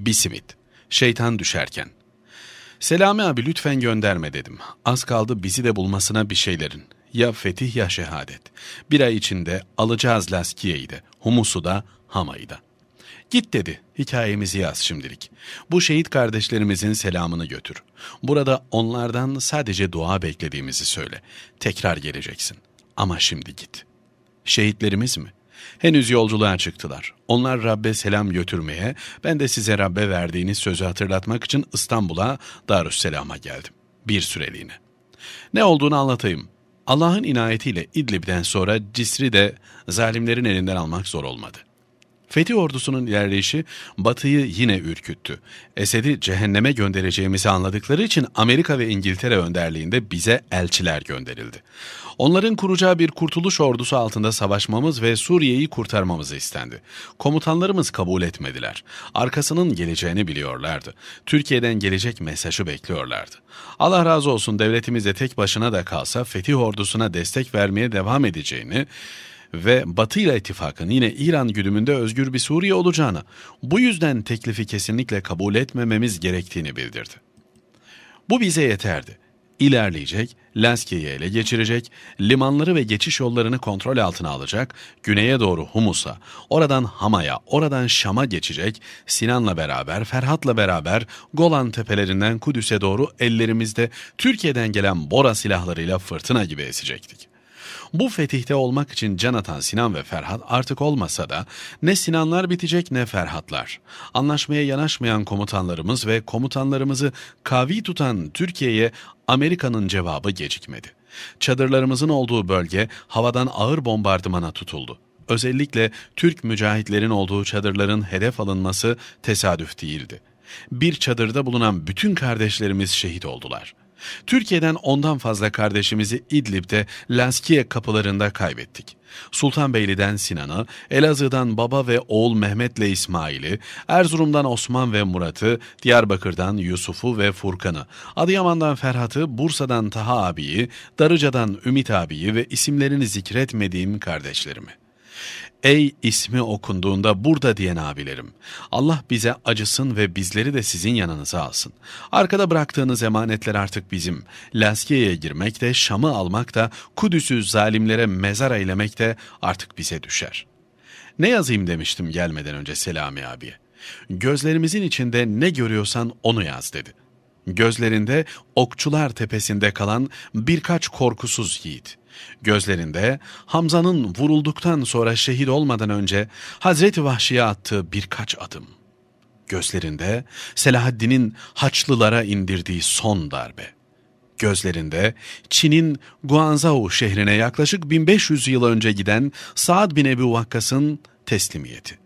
Bir simit. Şeytan düşerken. Selami abi lütfen gönderme dedim. Az kaldı bizi de bulmasına bir şeylerin. Ya fetih ya şehadet. Bir ay içinde alacağız laskiyeyi de, humusu da, hamayı da. Git dedi, hikayemizi yaz şimdilik. Bu şehit kardeşlerimizin selamını götür. Burada onlardan sadece dua beklediğimizi söyle. Tekrar geleceksin. Ama şimdi git. Şehitlerimiz mi? Henüz yolculuğa çıktılar. Onlar Rabbe selam götürmeye, ben de size Rabbe verdiğiniz sözü hatırlatmak için İstanbul'a, Darüsselam'a geldim. Bir süreliğine. Ne olduğunu anlatayım. Allah'ın inayetiyle İdlib'den sonra Cisri de zalimlerin elinden almak zor olmadı. Fethi ordusunun yerleşi Batı'yı yine ürküttü. Esed'i cehenneme göndereceğimizi anladıkları için Amerika ve İngiltere önderliğinde bize elçiler gönderildi. Onların kuracağı bir kurtuluş ordusu altında savaşmamız ve Suriye'yi kurtarmamız istendi. Komutanlarımız kabul etmediler. Arkasının geleceğini biliyorlardı. Türkiye'den gelecek mesajı bekliyorlardı. Allah razı olsun devletimizde tek başına da kalsa Fetih ordusuna destek vermeye devam edeceğini, ve Batı ile ittifakın yine İran güdümünde özgür bir Suriye olacağını, bu yüzden teklifi kesinlikle kabul etmememiz gerektiğini bildirdi. Bu bize yeterdi. İlerleyecek, Lenski'yi ele geçirecek, limanları ve geçiş yollarını kontrol altına alacak, güneye doğru Humus'a, oradan Hama'ya, oradan Şam'a geçecek, Sinan'la beraber, Ferhat'la beraber Golan tepelerinden Kudüs'e doğru ellerimizde Türkiye'den gelen Bora silahlarıyla fırtına gibi esecektik. Bu fetihte olmak için Canatan Sinan ve Ferhat artık olmasa da ne Sinanlar bitecek ne Ferhatlar. Anlaşmaya yanaşmayan komutanlarımız ve komutanlarımızı kavi tutan Türkiye'ye Amerika'nın cevabı gecikmedi. Çadırlarımızın olduğu bölge havadan ağır bombardımana tutuldu özellikle Türk mücahitlerin olduğu çadırların hedef alınması tesadüf değildi. Bir çadırda bulunan bütün kardeşlerimiz şehit oldular. Türkiye'den ondan fazla kardeşimizi İdlib'de Laskiye kapılarında kaybettik. Sultanbeyli'den Sinan'ı, Elazığ'dan baba ve oğul Mehmet'le İsmail'i, Erzurum'dan Osman ve Murat'ı, Diyarbakır'dan Yusuf'u ve Furkan'ı, Adıyaman'dan Ferhat'ı, Bursa'dan Taha abiyi, Darıca'dan Ümit abiyi ve isimlerini zikretmediğim kardeşlerimi.'' Ey ismi okunduğunda burada diyen abilerim. Allah bize acısın ve bizleri de sizin yanınıza alsın. Arkada bıraktığınız emanetler artık bizim. Laskiye'ye girmek de, Şam'ı almak da, Kudüs'ü zalimlere mezar eylemek de artık bize düşer. Ne yazayım demiştim gelmeden önce Selami abiye. Gözlerimizin içinde ne görüyorsan onu yaz dedi. Gözlerinde okçular tepesinde kalan birkaç korkusuz yiğit. Gözlerinde Hamza'nın vurulduktan sonra şehit olmadan önce Hazreti Vahşi'ye attığı birkaç adım. Gözlerinde Selahaddin'in Haçlılara indirdiği son darbe. Gözlerinde Çin'in Guangzhou şehrine yaklaşık 1500 yıl önce giden Saad bin Ebu Vakkas'ın teslimiyeti.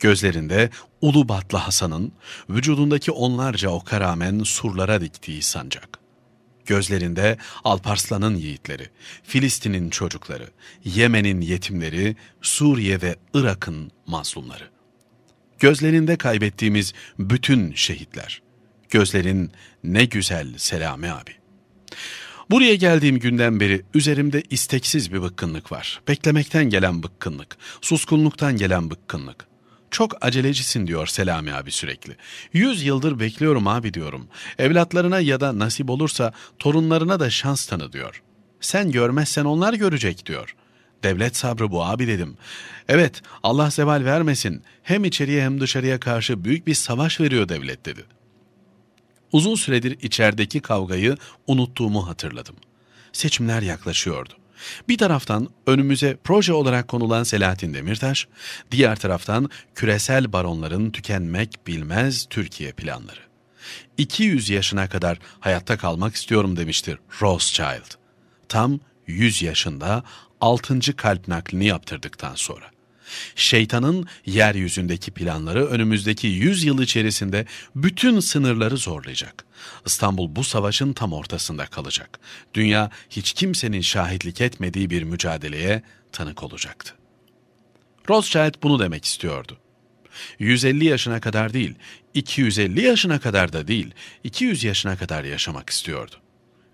Gözlerinde Ulubatlı Hasan'ın vücudundaki onlarca oka rağmen surlara diktiği sancak. Gözlerinde Alparslan'ın yiğitleri, Filistin'in çocukları, Yemen'in yetimleri, Suriye ve Irak'ın mazlumları. Gözlerinde kaybettiğimiz bütün şehitler. Gözlerin ne güzel Selami abi. Buraya geldiğim günden beri üzerimde isteksiz bir bıkkınlık var. Beklemekten gelen bıkkınlık, suskunluktan gelen bıkkınlık. Çok acelecisin diyor Selami abi sürekli. Yüz yıldır bekliyorum abi diyorum. Evlatlarına ya da nasip olursa torunlarına da şans tanı diyor. Sen görmezsen onlar görecek diyor.'' Devlet sabrı bu abi dedim. Evet Allah zeval vermesin hem içeriye hem dışarıya karşı büyük bir savaş veriyor devlet dedi. Uzun süredir içerideki kavgayı unuttuğumu hatırladım. Seçimler yaklaşıyordu. Bir taraftan önümüze proje olarak konulan Selahattin Demirtaş, diğer taraftan küresel baronların tükenmek bilmez Türkiye planları. 200 yaşına kadar hayatta kalmak istiyorum demiştir Rothschild. Tam 100 yaşında 6. kalp naklini yaptırdıktan sonra. Şeytanın yeryüzündeki planları önümüzdeki 100 yıl içerisinde bütün sınırları zorlayacak. İstanbul bu savaşın tam ortasında kalacak. Dünya hiç kimsenin şahitlik etmediği bir mücadeleye tanık olacaktı. Rothschild bunu demek istiyordu. 150 yaşına kadar değil, 250 yaşına kadar da değil, 200 yaşına kadar yaşamak istiyordu.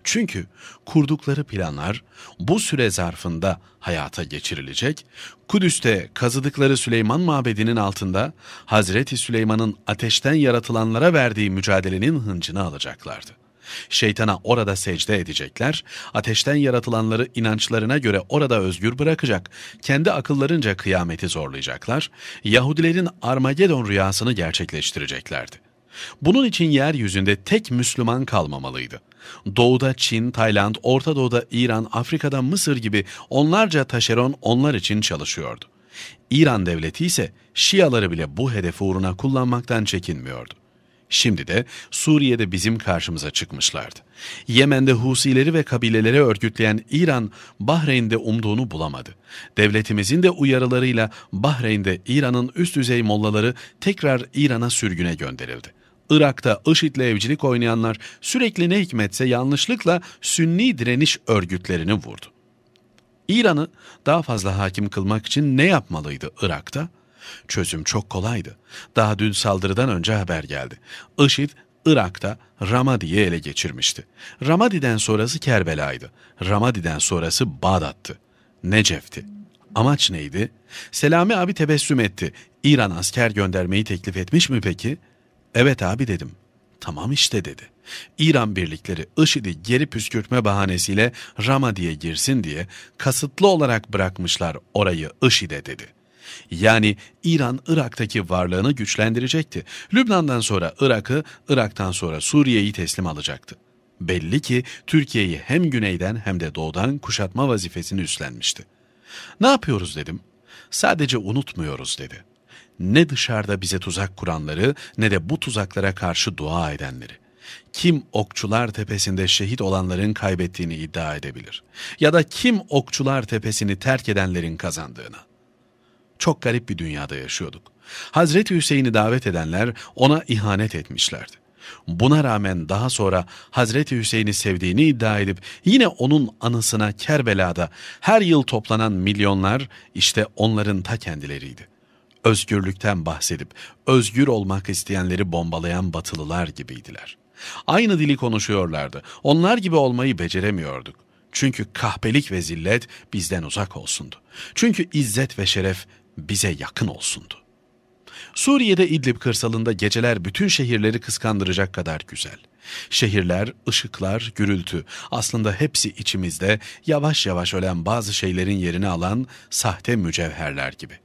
Çünkü kurdukları planlar bu süre zarfında hayata geçirilecek, Kudüs'te kazıdıkları Süleyman Mabedi'nin altında Hazreti Süleyman'ın ateşten yaratılanlara verdiği mücadelenin hıncını alacaklardı. Şeytana orada secde edecekler, ateşten yaratılanları inançlarına göre orada özgür bırakacak, kendi akıllarınca kıyameti zorlayacaklar, Yahudilerin Armagedon rüyasını gerçekleştireceklerdi. Bunun için yeryüzünde tek Müslüman kalmamalıydı. Doğuda Çin, Tayland, Orta Doğu'da İran, Afrika'da Mısır gibi onlarca taşeron onlar için çalışıyordu. İran devleti ise Şiaları bile bu hedefi uğruna kullanmaktan çekinmiyordu. Şimdi de Suriye'de bizim karşımıza çıkmışlardı. Yemen'de Husileri ve kabileleri örgütleyen İran, Bahreyn'de umduğunu bulamadı. Devletimizin de uyarılarıyla Bahreyn'de İran'ın üst düzey mollaları tekrar İran'a sürgüne gönderildi. Irak'ta IŞİD'le evcilik oynayanlar sürekli ne hikmetse yanlışlıkla Sünni direniş örgütlerini vurdu. İran'ı daha fazla hakim kılmak için ne yapmalıydı Irak'ta? Çözüm çok kolaydı. Daha dün saldırıdan önce haber geldi. IŞİD Irak'ta Ramadi'yi ele geçirmişti. Ramadi'den sonrası Kerbela'ydı. Ramadi'den sonrası Bağdat'tı. Necef'ti. Amaç neydi? Selami abi tebessüm etti. İran asker göndermeyi teklif etmiş mi peki? Evet abi dedim. Tamam işte dedi. İran birlikleri IŞİD'i geri püskürtme bahanesiyle Ramadi'ye girsin diye kasıtlı olarak bırakmışlar orayı IŞİD'e dedi. Yani İran Irak'taki varlığını güçlendirecekti. Lübnan'dan sonra Irak'ı, Irak'tan sonra Suriye'yi teslim alacaktı. Belli ki Türkiye'yi hem güneyden hem de doğudan kuşatma vazifesini üstlenmişti. Ne yapıyoruz dedim. Sadece unutmuyoruz dedi ne dışarıda bize tuzak kuranları ne de bu tuzaklara karşı dua edenleri. Kim okçular tepesinde şehit olanların kaybettiğini iddia edebilir? Ya da kim okçular tepesini terk edenlerin kazandığını? Çok garip bir dünyada yaşıyorduk. Hazreti Hüseyin'i davet edenler ona ihanet etmişlerdi. Buna rağmen daha sonra Hazreti Hüseyin'i sevdiğini iddia edip yine onun anısına Kerbela'da her yıl toplanan milyonlar işte onların ta kendileriydi özgürlükten bahsedip özgür olmak isteyenleri bombalayan batılılar gibiydiler. Aynı dili konuşuyorlardı. Onlar gibi olmayı beceremiyorduk. Çünkü kahpelik ve zillet bizden uzak olsundu. Çünkü izzet ve şeref bize yakın olsundu. Suriye'de İdlib kırsalında geceler bütün şehirleri kıskandıracak kadar güzel. Şehirler, ışıklar, gürültü aslında hepsi içimizde yavaş yavaş ölen bazı şeylerin yerini alan sahte mücevherler gibi.''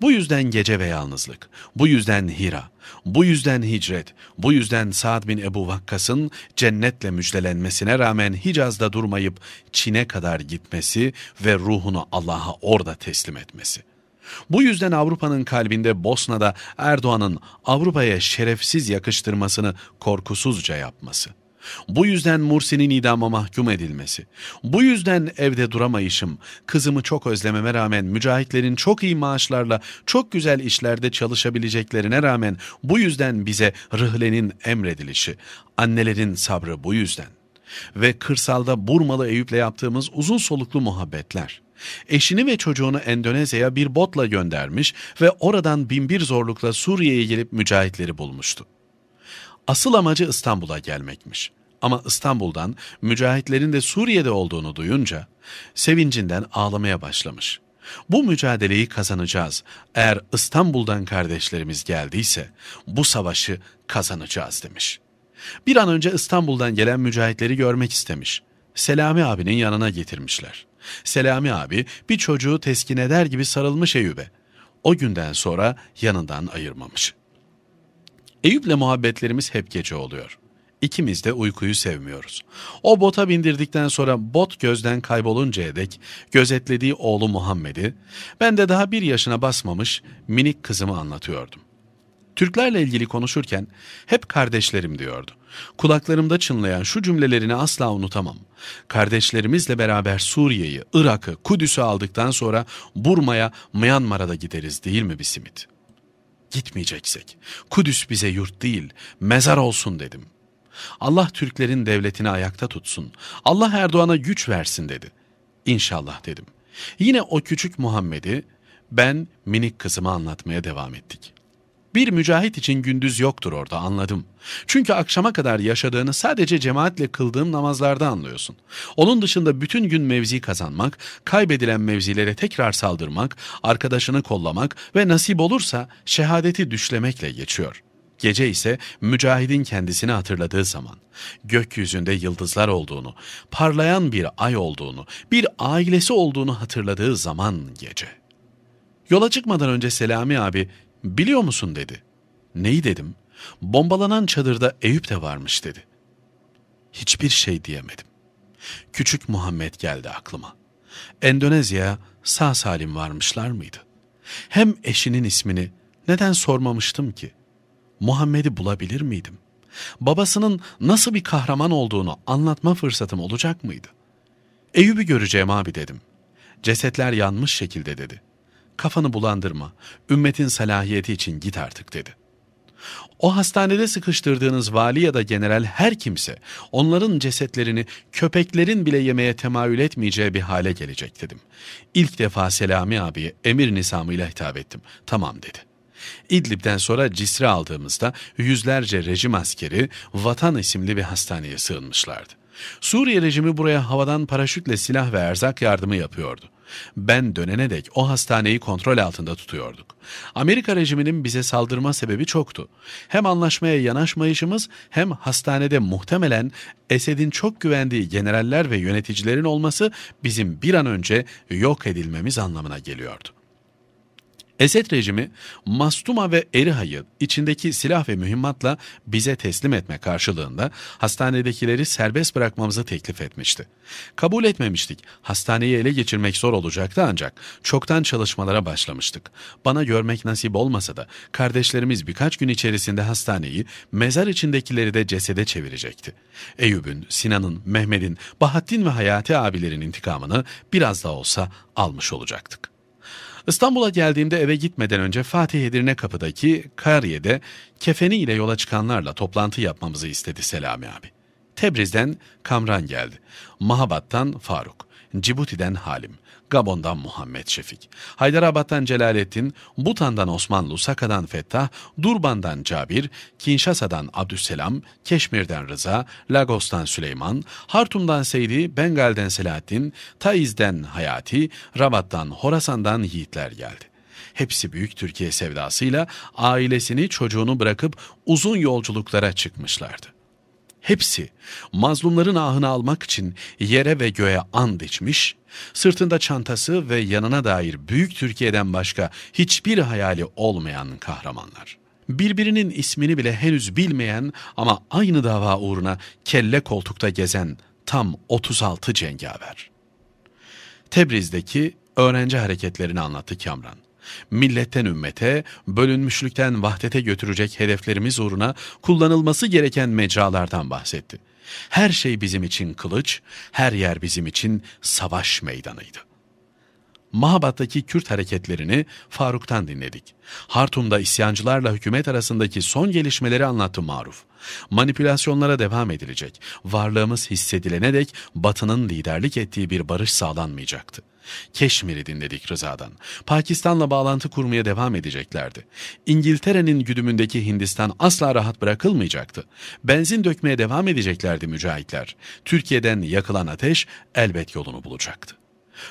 Bu yüzden gece ve yalnızlık, bu yüzden Hira, bu yüzden hicret, bu yüzden Sa'd bin Ebu Vakkas'ın cennetle müjdelenmesine rağmen Hicaz'da durmayıp Çin'e kadar gitmesi ve ruhunu Allah'a orada teslim etmesi. Bu yüzden Avrupa'nın kalbinde Bosna'da Erdoğan'ın Avrupa'ya şerefsiz yakıştırmasını korkusuzca yapması.'' Bu yüzden Mursi'nin idama mahkum edilmesi, bu yüzden evde duramayışım, kızımı çok özlememe rağmen mücahitlerin çok iyi maaşlarla çok güzel işlerde çalışabileceklerine rağmen bu yüzden bize rıhlenin emredilişi, annelerin sabrı bu yüzden ve kırsalda Burmalı Eyüp'le yaptığımız uzun soluklu muhabbetler. Eşini ve çocuğunu Endonezya'ya bir botla göndermiş ve oradan binbir zorlukla Suriye'ye gelip mücahitleri bulmuştu. Asıl amacı İstanbul'a gelmekmiş. Ama İstanbul'dan mücahitlerin de Suriye'de olduğunu duyunca sevincinden ağlamaya başlamış. Bu mücadeleyi kazanacağız. Eğer İstanbul'dan kardeşlerimiz geldiyse bu savaşı kazanacağız demiş. Bir an önce İstanbul'dan gelen mücahitleri görmek istemiş. Selami abinin yanına getirmişler. Selami abi bir çocuğu teskin eder gibi sarılmış Eyüp'e. O günden sonra yanından ayırmamış.'' Eyüp'le muhabbetlerimiz hep gece oluyor. İkimiz de uykuyu sevmiyoruz. O bota bindirdikten sonra bot gözden kayboluncaya dek gözetlediği oğlu Muhammed'i, ben de daha bir yaşına basmamış minik kızımı anlatıyordum. Türklerle ilgili konuşurken hep kardeşlerim diyordu. Kulaklarımda çınlayan şu cümlelerini asla unutamam. Kardeşlerimizle beraber Suriye'yi, Irak'ı, Kudüs'ü aldıktan sonra Burma'ya, Myanmar'a da gideriz değil mi bir simit?'' gitmeyeceksek. Kudüs bize yurt değil, mezar olsun dedim. Allah Türklerin devletini ayakta tutsun. Allah Erdoğan'a güç versin dedi. İnşallah dedim. Yine o küçük Muhammed'i ben minik kızıma anlatmaya devam ettik. Bir mücahit için gündüz yoktur orada anladım. Çünkü akşama kadar yaşadığını sadece cemaatle kıldığım namazlarda anlıyorsun. Onun dışında bütün gün mevzi kazanmak, kaybedilen mevzilere tekrar saldırmak, arkadaşını kollamak ve nasip olursa şehadeti düşlemekle geçiyor. Gece ise mücahidin kendisini hatırladığı zaman, gökyüzünde yıldızlar olduğunu, parlayan bir ay olduğunu, bir ailesi olduğunu hatırladığı zaman gece.'' Yola çıkmadan önce Selami abi Biliyor musun dedi. Neyi dedim? Bombalanan çadırda Eyüp de varmış dedi. Hiçbir şey diyemedim. Küçük Muhammed geldi aklıma. Endonezya sağ salim varmışlar mıydı? Hem eşinin ismini neden sormamıştım ki? Muhammed'i bulabilir miydim? Babasının nasıl bir kahraman olduğunu anlatma fırsatım olacak mıydı? Eyüp'ü göreceğim abi dedim. Cesetler yanmış şekilde dedi kafanı bulandırma, ümmetin salahiyeti için git artık dedi. O hastanede sıkıştırdığınız vali ya da general her kimse onların cesetlerini köpeklerin bile yemeye temayül etmeyeceği bir hale gelecek dedim. İlk defa Selami abiye emir nisamıyla hitap ettim. Tamam dedi. İdlib'den sonra Cisre aldığımızda yüzlerce rejim askeri Vatan isimli bir hastaneye sığınmışlardı. Suriye rejimi buraya havadan paraşütle silah ve erzak yardımı yapıyordu. Ben dönene dek o hastaneyi kontrol altında tutuyorduk. Amerika rejiminin bize saldırma sebebi çoktu. Hem anlaşmaya yanaşmayışımız hem hastanede muhtemelen Esed'in çok güvendiği generaller ve yöneticilerin olması bizim bir an önce yok edilmemiz anlamına geliyordu. Esed rejimi Mastuma ve Eriha'yı içindeki silah ve mühimmatla bize teslim etme karşılığında hastanedekileri serbest bırakmamızı teklif etmişti. Kabul etmemiştik. Hastaneyi ele geçirmek zor olacaktı ancak çoktan çalışmalara başlamıştık. Bana görmek nasip olmasa da kardeşlerimiz birkaç gün içerisinde hastaneyi mezar içindekileri de cesede çevirecekti. Eyüp'ün, Sinan'ın, Mehmet'in, Bahattin ve Hayati abilerin intikamını biraz da olsa almış olacaktık. İstanbul'a geldiğimde eve gitmeden önce Fatih Edirne kapıdaki Kariye'de kefeni ile yola çıkanlarla toplantı yapmamızı istedi Selami abi. Tebriz'den Kamran geldi. Mahabat'tan Faruk. Cibuti'den Halim. Gabon'dan Muhammed Şefik, Haydarabat'tan Celalettin, Butan'dan Osmanlı, Saka'dan Fettah, Durban'dan Cabir, Kinşasadan Abdüsselam, Keşmir'den Rıza, Lagos'tan Süleyman, Hartum'dan Seydi, Bengal'den Selahattin, Taiz'den Hayati, Rabat'tan Horasan'dan yiğitler geldi. Hepsi büyük Türkiye sevdasıyla ailesini çocuğunu bırakıp uzun yolculuklara çıkmışlardı hepsi mazlumların ahını almak için yere ve göğe and içmiş, sırtında çantası ve yanına dair büyük Türkiye'den başka hiçbir hayali olmayan kahramanlar. Birbirinin ismini bile henüz bilmeyen ama aynı dava uğruna kelle koltukta gezen tam 36 cengaver. Tebriz'deki öğrenci hareketlerini anlattı Kamran. Milletten ümmete, bölünmüşlükten vahdete götürecek hedeflerimiz uğruna kullanılması gereken mecralardan bahsetti. Her şey bizim için kılıç, her yer bizim için savaş meydanıydı. Mahabat'taki Kürt hareketlerini Faruk'tan dinledik. Hartum'da isyancılarla hükümet arasındaki son gelişmeleri anlattı Maruf. Manipülasyonlara devam edilecek, varlığımız hissedilene dek Batı'nın liderlik ettiği bir barış sağlanmayacaktı. Keşmir'i dinledik Rıza'dan. Pakistan'la bağlantı kurmaya devam edeceklerdi. İngiltere'nin güdümündeki Hindistan asla rahat bırakılmayacaktı. Benzin dökmeye devam edeceklerdi mücahitler. Türkiye'den yakılan ateş elbet yolunu bulacaktı.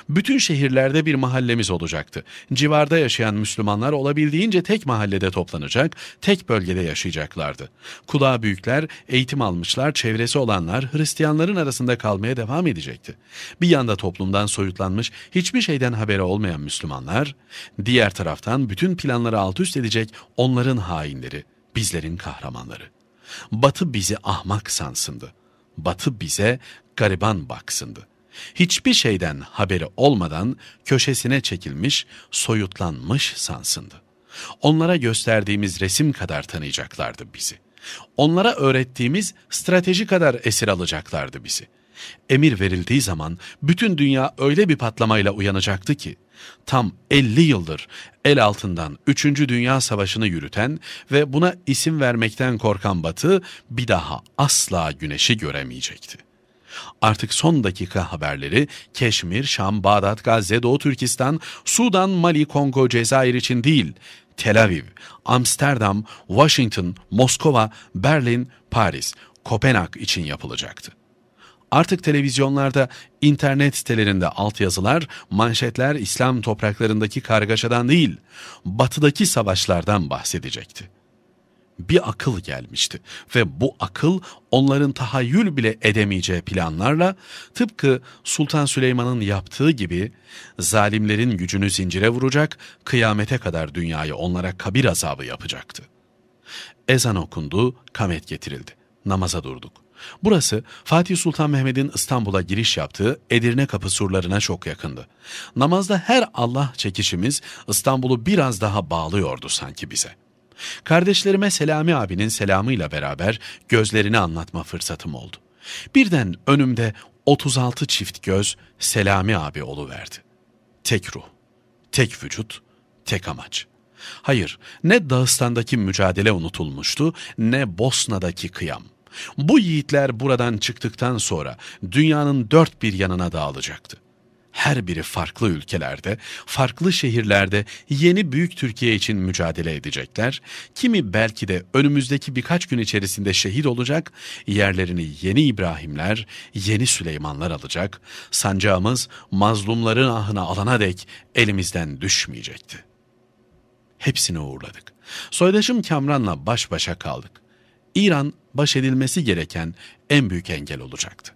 Bütün şehirlerde bir mahallemiz olacaktı. Civarda yaşayan Müslümanlar olabildiğince tek mahallede toplanacak, tek bölgede yaşayacaklardı. Kulağa büyükler, eğitim almışlar, çevresi olanlar Hristiyanların arasında kalmaya devam edecekti. Bir yanda toplumdan soyutlanmış, hiçbir şeyden haberi olmayan Müslümanlar, diğer taraftan bütün planları alt üst edecek onların hainleri, bizlerin kahramanları. Batı bizi ahmak sansındı. Batı bize gariban baksındı hiçbir şeyden haberi olmadan köşesine çekilmiş, soyutlanmış sansındı. Onlara gösterdiğimiz resim kadar tanıyacaklardı bizi. Onlara öğrettiğimiz strateji kadar esir alacaklardı bizi. Emir verildiği zaman bütün dünya öyle bir patlamayla uyanacaktı ki, tam 50 yıldır el altından 3. Dünya Savaşı'nı yürüten ve buna isim vermekten korkan Batı bir daha asla güneşi göremeyecekti. Artık son dakika haberleri Keşmir, Şam, Bağdat, Gazze, Doğu Türkistan, Sudan, Mali, Kongo, Cezayir için değil, Tel Aviv, Amsterdam, Washington, Moskova, Berlin, Paris, Kopenhag için yapılacaktı. Artık televizyonlarda, internet sitelerinde altyazılar, manşetler İslam topraklarındaki kargaşadan değil, batıdaki savaşlardan bahsedecekti bir akıl gelmişti ve bu akıl onların tahayyül bile edemeyeceği planlarla tıpkı Sultan Süleyman'ın yaptığı gibi zalimlerin gücünü zincire vuracak, kıyamete kadar dünyayı onlara kabir azabı yapacaktı. Ezan okundu, kamet getirildi. Namaza durduk. Burası Fatih Sultan Mehmet'in İstanbul'a giriş yaptığı Edirne kapı surlarına çok yakındı. Namazda her Allah çekişimiz İstanbul'u biraz daha bağlıyordu sanki bize.'' Kardeşlerime Selami abinin selamıyla beraber gözlerini anlatma fırsatım oldu. Birden önümde 36 çift göz Selami abi oluverdi. Tek ruh, tek vücut, tek amaç. Hayır, ne Dağıstan'daki mücadele unutulmuştu ne Bosna'daki kıyam. Bu yiğitler buradan çıktıktan sonra dünyanın dört bir yanına dağılacaktı her biri farklı ülkelerde, farklı şehirlerde yeni büyük Türkiye için mücadele edecekler. Kimi belki de önümüzdeki birkaç gün içerisinde şehit olacak, yerlerini yeni İbrahimler, yeni Süleymanlar alacak. Sancağımız mazlumların ahına alana dek elimizden düşmeyecekti. Hepsini uğurladık. Soydaşım Kamran'la baş başa kaldık. İran baş edilmesi gereken en büyük engel olacaktı.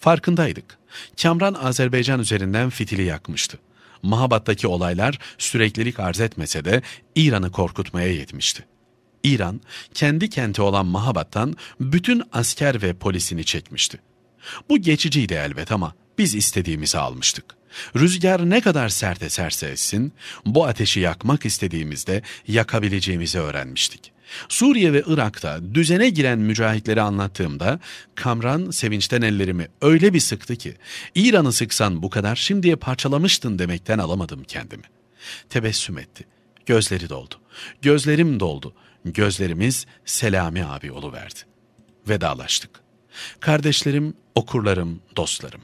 Farkındaydık. Kamran Azerbaycan üzerinden fitili yakmıştı. Mahabat'taki olaylar süreklilik arz etmese de İran'ı korkutmaya yetmişti. İran, kendi kenti olan Mahabat'tan bütün asker ve polisini çekmişti. Bu geçiciydi elbet ama biz istediğimizi almıştık. Rüzgar ne kadar sert eserse essin, bu ateşi yakmak istediğimizde yakabileceğimizi öğrenmiştik. Suriye ve Irak'ta düzene giren mücahitleri anlattığımda Kamran sevinçten ellerimi öyle bir sıktı ki İran'ı sıksan bu kadar şimdiye parçalamıştın demekten alamadım kendimi. Tebessüm etti. Gözleri doldu. Gözlerim doldu. Gözlerimiz Selami abi oluverdi. Vedalaştık. Kardeşlerim, okurlarım, dostlarım.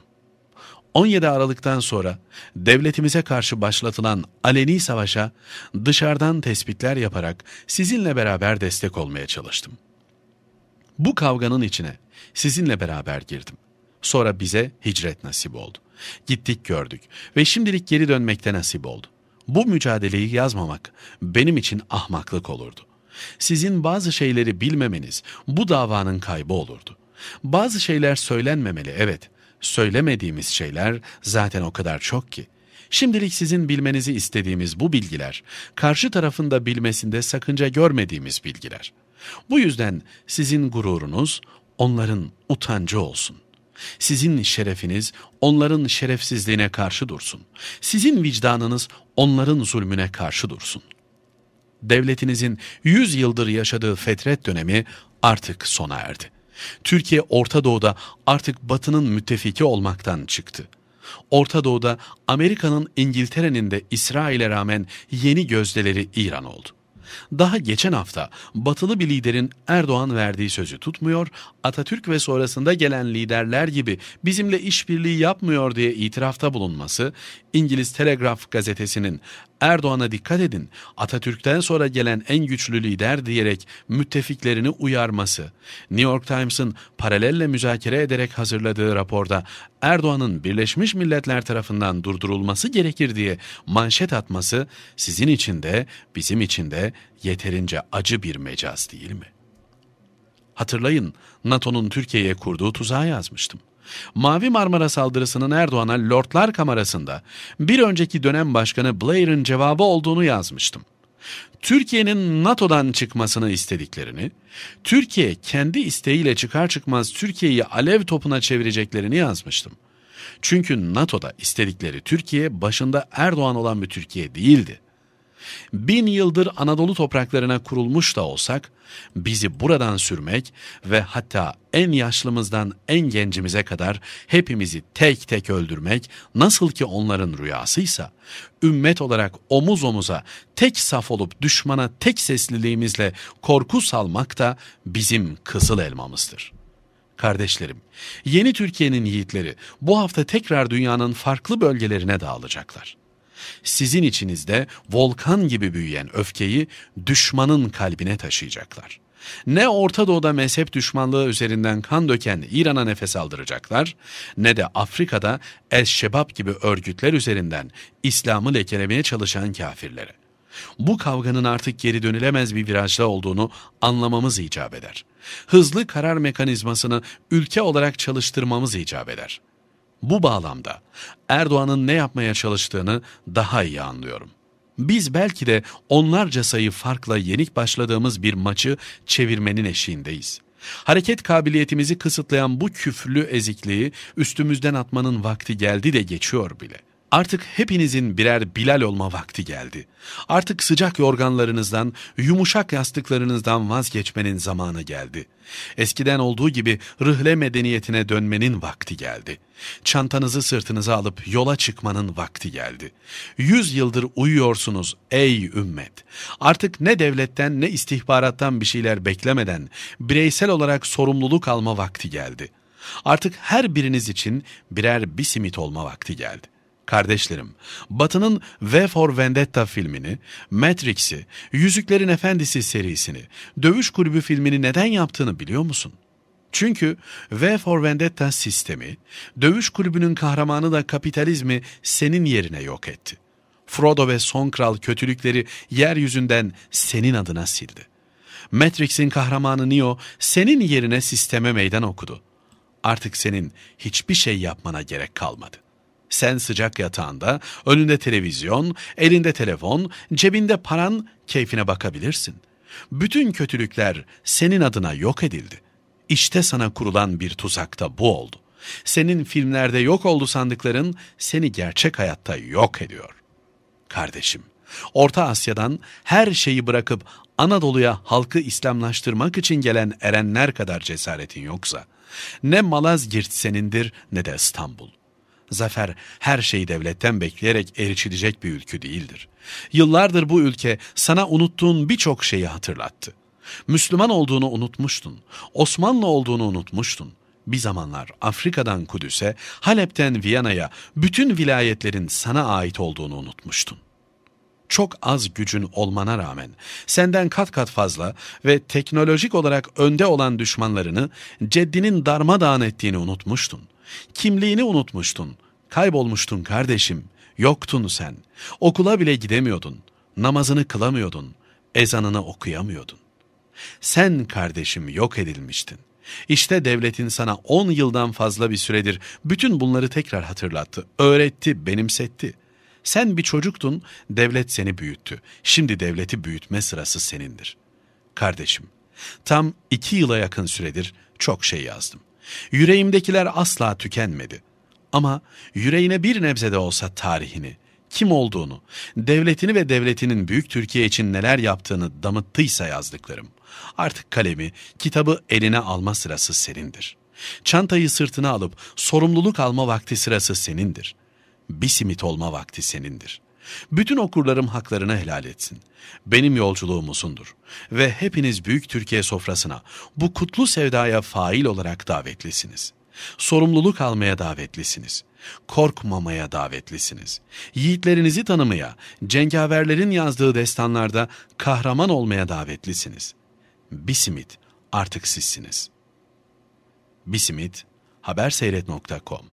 17 Aralık'tan sonra devletimize karşı başlatılan aleni savaşa dışarıdan tespitler yaparak sizinle beraber destek olmaya çalıştım. Bu kavganın içine sizinle beraber girdim. Sonra bize hicret nasip oldu. Gittik gördük ve şimdilik geri dönmekte nasip oldu. Bu mücadeleyi yazmamak benim için ahmaklık olurdu. Sizin bazı şeyleri bilmemeniz bu davanın kaybı olurdu. Bazı şeyler söylenmemeli evet Söylemediğimiz şeyler zaten o kadar çok ki. Şimdilik sizin bilmenizi istediğimiz bu bilgiler, karşı tarafın da bilmesinde sakınca görmediğimiz bilgiler. Bu yüzden sizin gururunuz onların utancı olsun. Sizin şerefiniz onların şerefsizliğine karşı dursun. Sizin vicdanınız onların zulmüne karşı dursun. Devletinizin yüz yıldır yaşadığı fetret dönemi artık sona erdi. Türkiye Orta Doğu'da artık Batı'nın müttefiki olmaktan çıktı. Orta Doğu'da Amerika'nın İngiltere'nin de İsrail'e rağmen yeni gözdeleri İran oldu. Daha geçen hafta batılı bir liderin Erdoğan verdiği sözü tutmuyor, Atatürk ve sonrasında gelen liderler gibi bizimle işbirliği yapmıyor diye itirafta bulunması, İngiliz Telegraph gazetesinin Erdoğan'a dikkat edin, Atatürk'ten sonra gelen en güçlü lider diyerek müttefiklerini uyarması, New York Times'ın paralelle müzakere ederek hazırladığı raporda Erdoğan'ın Birleşmiş Milletler tarafından durdurulması gerekir diye manşet atması sizin için de bizim için de yeterince acı bir mecaz değil mi? Hatırlayın NATO'nun Türkiye'ye kurduğu tuzağı yazmıştım. Mavi Marmara saldırısının Erdoğan'a Lordlar Kamerası'nda bir önceki dönem başkanı Blair'ın cevabı olduğunu yazmıştım. Türkiye'nin NATO'dan çıkmasını istediklerini, Türkiye kendi isteğiyle çıkar çıkmaz Türkiye'yi alev topuna çevireceklerini yazmıştım. Çünkü NATO'da istedikleri Türkiye başında Erdoğan olan bir Türkiye değildi bin yıldır Anadolu topraklarına kurulmuş da olsak, bizi buradan sürmek ve hatta en yaşlımızdan en gencimize kadar hepimizi tek tek öldürmek nasıl ki onların rüyasıysa, ümmet olarak omuz omuza tek saf olup düşmana tek sesliliğimizle korku salmak da bizim kızıl elmamızdır.'' Kardeşlerim, yeni Türkiye'nin yiğitleri bu hafta tekrar dünyanın farklı bölgelerine dağılacaklar. Sizin içinizde volkan gibi büyüyen öfkeyi düşmanın kalbine taşıyacaklar. Ne Orta Doğu'da mezhep düşmanlığı üzerinden kan döken İran'a nefes aldıracaklar, ne de Afrika'da El-Şebab gibi örgütler üzerinden İslam'ı lekelemeye çalışan kafirlere. Bu kavganın artık geri dönülemez bir virajda olduğunu anlamamız icap eder. Hızlı karar mekanizmasını ülke olarak çalıştırmamız icap eder. Bu bağlamda Erdoğan'ın ne yapmaya çalıştığını daha iyi anlıyorum. Biz belki de onlarca sayı farkla yenik başladığımız bir maçı çevirmenin eşiğindeyiz. Hareket kabiliyetimizi kısıtlayan bu küflü ezikliği üstümüzden atmanın vakti geldi de geçiyor bile. Artık hepinizin birer Bilal olma vakti geldi. Artık sıcak yorganlarınızdan, yumuşak yastıklarınızdan vazgeçmenin zamanı geldi. Eskiden olduğu gibi rıhle medeniyetine dönmenin vakti geldi. Çantanızı sırtınıza alıp yola çıkmanın vakti geldi. Yüz yıldır uyuyorsunuz ey ümmet. Artık ne devletten ne istihbarattan bir şeyler beklemeden bireysel olarak sorumluluk alma vakti geldi. Artık her biriniz için birer bir simit olma vakti geldi. Kardeşlerim, Batı'nın V for Vendetta filmini, Matrix'i, Yüzüklerin Efendisi serisini, Dövüş Kulübü filmini neden yaptığını biliyor musun? Çünkü V for Vendetta sistemi, Dövüş Kulübü'nün kahramanı da kapitalizmi senin yerine yok etti. Frodo ve Son Kral kötülükleri yeryüzünden senin adına sildi. Matrix'in kahramanı Neo senin yerine sisteme meydan okudu. Artık senin hiçbir şey yapmana gerek kalmadı. Sen sıcak yatağında, önünde televizyon, elinde telefon, cebinde paran keyfine bakabilirsin. Bütün kötülükler senin adına yok edildi. İşte sana kurulan bir tuzakta bu oldu. Senin filmlerde yok oldu sandıkların seni gerçek hayatta yok ediyor. Kardeşim, Orta Asya'dan her şeyi bırakıp Anadolu'ya halkı İslamlaştırmak için gelen erenler kadar cesaretin yoksa, ne Malazgirt senindir ne de İstanbul. Zafer her şeyi devletten bekleyerek erişilecek bir ülke değildir. Yıllardır bu ülke sana unuttuğun birçok şeyi hatırlattı. Müslüman olduğunu unutmuştun. Osmanlı olduğunu unutmuştun. Bir zamanlar Afrika'dan Kudüs'e, Halep'ten Viyana'ya bütün vilayetlerin sana ait olduğunu unutmuştun. Çok az gücün olmana rağmen senden kat kat fazla ve teknolojik olarak önde olan düşmanlarını ceddinin darmadağın ettiğini unutmuştun.'' Kimliğini unutmuştun. Kaybolmuştun kardeşim. Yoktun sen. Okula bile gidemiyordun. Namazını kılamıyordun. Ezanını okuyamıyordun. Sen kardeşim yok edilmiştin. İşte devletin sana 10 yıldan fazla bir süredir bütün bunları tekrar hatırlattı, öğretti, benimsetti. Sen bir çocuktun, devlet seni büyüttü. Şimdi devleti büyütme sırası senindir. Kardeşim, tam 2 yıla yakın süredir çok şey yazdım. Yüreğimdekiler asla tükenmedi. Ama yüreğine bir nebze de olsa tarihini, kim olduğunu, devletini ve devletinin büyük Türkiye için neler yaptığını damıttıysa yazdıklarım. Artık kalemi, kitabı eline alma sırası senindir. Çantayı sırtına alıp sorumluluk alma vakti sırası senindir. Bir simit olma vakti senindir. Bütün okurlarım haklarını helal etsin. Benim yolculuğum ve hepiniz Büyük Türkiye sofrasına bu kutlu sevdaya fail olarak davetlisiniz. Sorumluluk almaya davetlisiniz. Korkmamaya davetlisiniz. Yiğitlerinizi tanımaya, cengaverlerin yazdığı destanlarda kahraman olmaya davetlisiniz. Bismit, artık sizsiniz. Bismit, haberseyret.com